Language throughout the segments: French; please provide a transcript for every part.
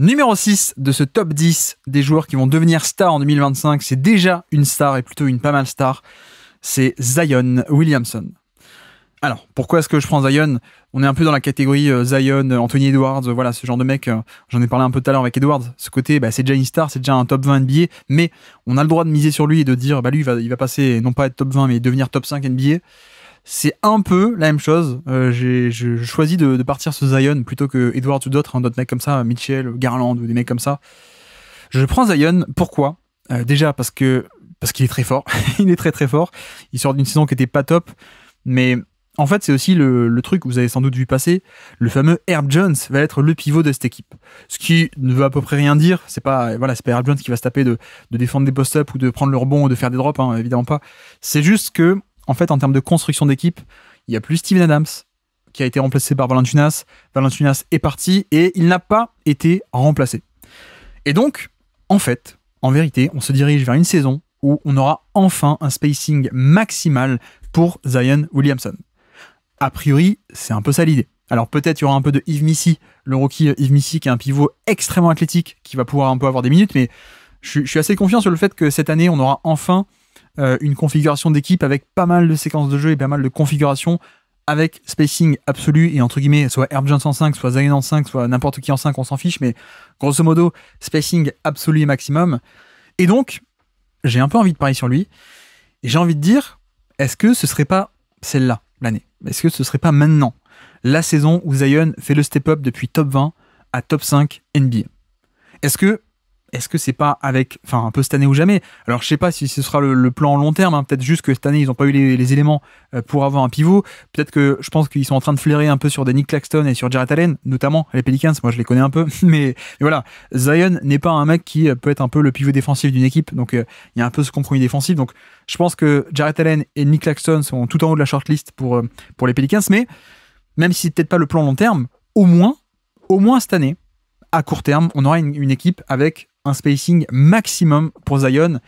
Numéro 6 de ce top 10 des joueurs qui vont devenir stars en 2025, c'est déjà une star et plutôt une pas mal star, c'est Zion Williamson. Alors, pourquoi est-ce que je prends Zion On est un peu dans la catégorie euh, Zion, euh, Anthony Edwards, euh, voilà, ce genre de mec. J'en ai parlé un peu tout à l'heure avec Edwards. Ce côté, bah, c'est déjà une star, c'est déjà un top 20 NBA, mais on a le droit de miser sur lui et de dire, bah lui, il va, il va passer, non pas être top 20, mais devenir top 5 NBA c'est un peu la même chose. Euh, j'ai je choisis de, partir sur Zion plutôt que Edward ou d'autres, hein, d'autres mecs comme ça, Mitchell, Garland ou des mecs comme ça. Je prends Zion. Pourquoi euh, Déjà parce que parce qu'il est très fort. il est très très fort. Il sort d'une saison qui était pas top, mais en fait, c'est aussi le, le, truc que vous avez sans doute vu passer. Le fameux Herb Jones va être le pivot de cette équipe. Ce qui ne veut à peu près rien dire. C'est pas, voilà, c'est pas Herb Jones qui va se taper de, défendre des post-ups ou de prendre le rebond ou de faire des drops, hein, évidemment pas. C'est juste que en fait, en termes de construction d'équipe, il n'y a plus Steven Adams qui a été remplacé par Valentinas. Valentinas est parti et il n'a pas été remplacé. Et donc, en fait, en vérité, on se dirige vers une saison où on aura enfin un spacing maximal pour Zion Williamson. A priori, c'est un peu ça l'idée. Alors peut-être il y aura un peu de Yves Missy, le rookie Yves Missy qui est un pivot extrêmement athlétique qui va pouvoir un peu avoir des minutes, mais je, suis assez confiant sur le fait que cette année on aura enfin euh, une configuration d'équipe avec pas mal de séquences de jeu et pas mal de configurations avec spacing absolu et entre guillemets, soit Herbjans en 5, soit Zion en 5, soit n'importe qui en 5, on s'en fiche, mais grosso modo, spacing absolu et maximum. Et donc, j'ai un peu envie de parier sur lui, et j'ai envie de dire, est-ce que ce serait pas celle-là, l'année Est-ce que ce serait pas maintenant, la saison où Zion fait le step-up depuis top 20 à top 5 NBA Est-ce que est-ce que c'est pas avec, enfin un peu cette année ou jamais Alors je sais pas si ce sera le, plan long terme, hein. peut-être juste que cette année ils n'ont pas eu les, éléments euh, pour avoir un pivot. Peut-être que je pense qu'ils sont en train de flairer un peu sur des Nick Claxton et sur Jared Allen, notamment les Pelicans. Moi je les connais un peu, mais, voilà, Zion n'est pas un mec qui euh, peut être un peu le pivot défensif d'une équipe, donc euh, il y a un peu ce compromis défensif. Donc je pense que Jared Allen et Nick Claxton sont tout en haut de la shortlist pour pour les Pelicans, mais même si c'est peut-être pas le plan long terme, au moins, au moins cette année. À court terme, on aura une équipe avec spacing maximum pour Zion.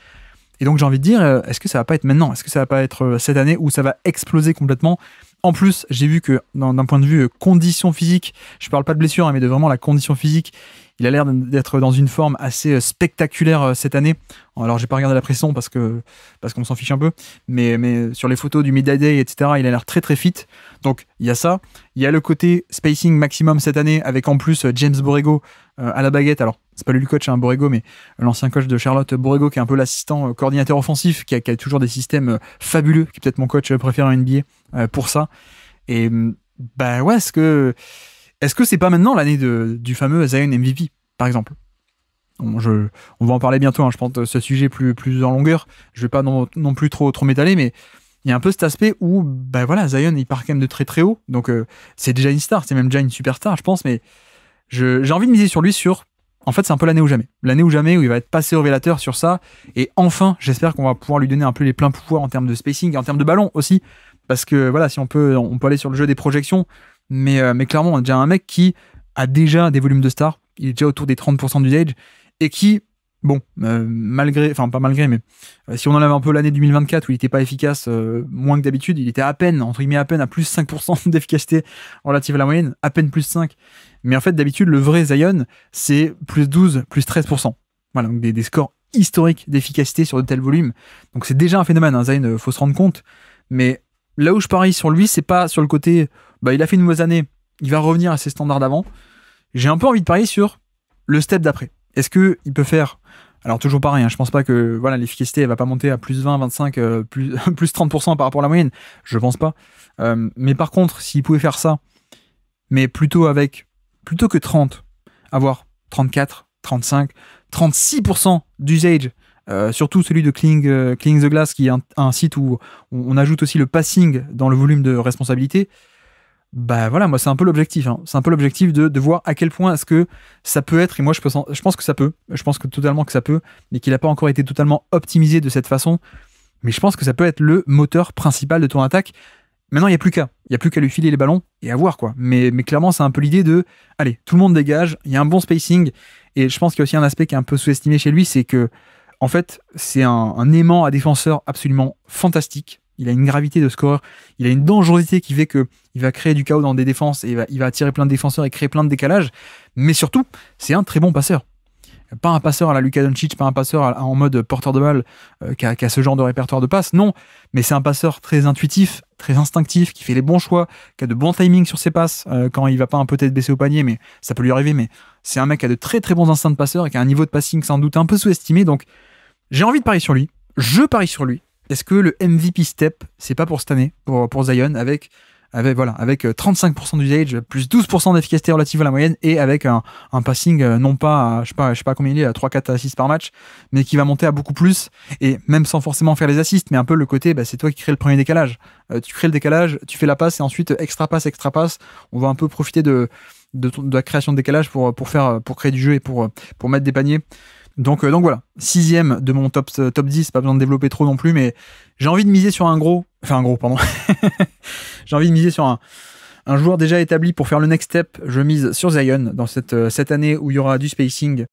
Et donc j'ai envie de dire, euh, est-ce que ça va pas être maintenant Est-ce que ça va pas être euh, cette année où ça va exploser complètement En plus, j'ai vu que d'un point de vue euh, condition physique, je parle pas de blessure, hein, mais de vraiment la condition physique, il a l'air d'être dans une forme assez spectaculaire cette année. Alors j'ai pas regardé la pression parce que parce qu'on s'en fiche un peu, mais, mais sur les photos du midday day, etc., il a l'air très très fit. Donc il y a ça, il y a le côté spacing maximum cette année avec en plus James Borrego à la baguette. Alors c'est pas lui le coach, un hein, Borrego, mais l'ancien coach de Charlotte, Borrego, qui est un peu l'assistant euh, coordinateur offensif, qui a, toujours des systèmes euh, fabuleux, qui est peut-être mon coach euh, préféré en NBA pour ça. Et mm, bah ouais, est-ce que est-ce que c'est pas maintenant l'année du fameux Zion MVP, par exemple on, je, on va en parler bientôt, hein, je pense, ce sujet plus, plus en longueur. Je vais pas non, plus trop, trop m'étaler, mais il y a un peu cet aspect où, ben voilà, Zion, il part quand même de très très haut. Donc, c'est déjà une star, c'est même déjà une superstar, je pense, mais j'ai envie de miser sur lui sur en fait, c'est un peu l'année ou jamais. L'année ou jamais où il va être passé au révélateur sur ça. Et enfin, j'espère qu'on va pouvoir lui donner un peu les pleins pouvoirs en termes de spacing et en termes de ballon aussi. Parce que voilà, si on peut, on peut aller sur le jeu des projections. Mais, euh, clairement, on a déjà un mec qui a déjà des volumes de stars. Il est déjà autour des 30% du age. Et qui, Bon, euh, malgré, enfin pas malgré, mais euh, si on enlève un peu l'année 2024 où il était pas efficace euh, moins que d'habitude, il était à peine, entre guillemets à peine, à plus 5% d'efficacité relative à la moyenne, à peine plus 5. Mais en fait, d'habitude, le vrai Zion, c'est plus 12, plus 13%. Voilà, donc des, scores historiques d'efficacité sur de tels volumes. Donc c'est déjà un phénomène, hein, Zion, faut se rendre compte. Mais là où je parie sur lui, c'est pas sur le côté, bah il a fait une mauvaise année, il va revenir à ses standards d'avant. J'ai un peu envie de parier sur le step d'après est-ce qu'il peut faire alors toujours pareil, hein, je pense pas que voilà l'efficacité elle va pas monter à plus 20, 25, euh, plus, 30% par rapport à la moyenne. Je pense pas. Euh, mais par contre, s'il pouvait faire ça, mais plutôt avec plutôt que 30, avoir 34, 35, 36% d'usage, euh, surtout celui de Cleaning the Glass qui est un, site où on, ajoute aussi le passing dans le volume de responsabilité bah voilà, moi c'est un peu l'objectif. Hein. C'est un peu l'objectif de, voir à quel point est-ce que ça peut être. Et moi je, pense, je pense que ça peut. Je pense que totalement que ça peut, mais qu'il n'a pas encore été totalement optimisé de cette façon. Mais je pense que ça peut être le moteur principal de ton attaque. Maintenant, il n'y a plus qu'à. Il y a plus qu'à lui filer les ballons et à voir quoi. Mais, mais clairement, c'est un peu l'idée de allez, tout le monde dégage, il y a un bon spacing. Et je pense qu'il y a aussi un aspect qui est un peu sous-estimé chez lui, c'est que en fait, c'est un aimant à défenseur absolument fantastique il a une gravité de scoreur, il a une dangerosité qui fait que il va créer du chaos dans des défenses et il va, attirer plein de défenseurs et créer plein de décalages. Mais surtout, c'est un très bon passeur. Pas un passeur à la Luka Doncic, pas un passeur en mode porteur de balle euh, qui a, ce genre de répertoire de passes, non. Mais c'est un passeur très intuitif, très instinctif, qui fait les bons choix, qui a de bons timings sur ses passes euh, quand il va pas un peu tête baissée au panier, mais ça peut lui arriver. Mais c'est un mec qui a de très très bons instincts de passeur et qui a un niveau de passing sans doute un peu sous-estimé. Donc j'ai envie de parier sur lui. Je parie sur lui. Est-ce que le MVP step, c'est pas pour cette année, pour, Zion, avec avec voilà avec 35% euh, d'usage plus 12% d'efficacité relative à la moyenne et avec un, passing euh, non pas à, je sais pas je sais pas combien il est à 3 4 assists par match mais qui va monter à beaucoup plus et même sans forcément faire les assists mais un peu le côté bah, c'est toi qui crée le premier décalage euh, tu crées le décalage tu fais la passe et ensuite extra passe extra passe on va un peu profiter de la création de décalage pour pour faire pour créer du jeu et pour pour mettre des paniers donc, euh, donc voilà, sixième de mon top, euh, top 10, pas besoin de développer trop non plus, mais j'ai envie de miser sur un gros, enfin un gros, pardon, j'ai envie de miser sur un, un joueur déjà établi pour faire le next step. Je mise sur Zion dans cette, euh, cette année où il y aura du spacing.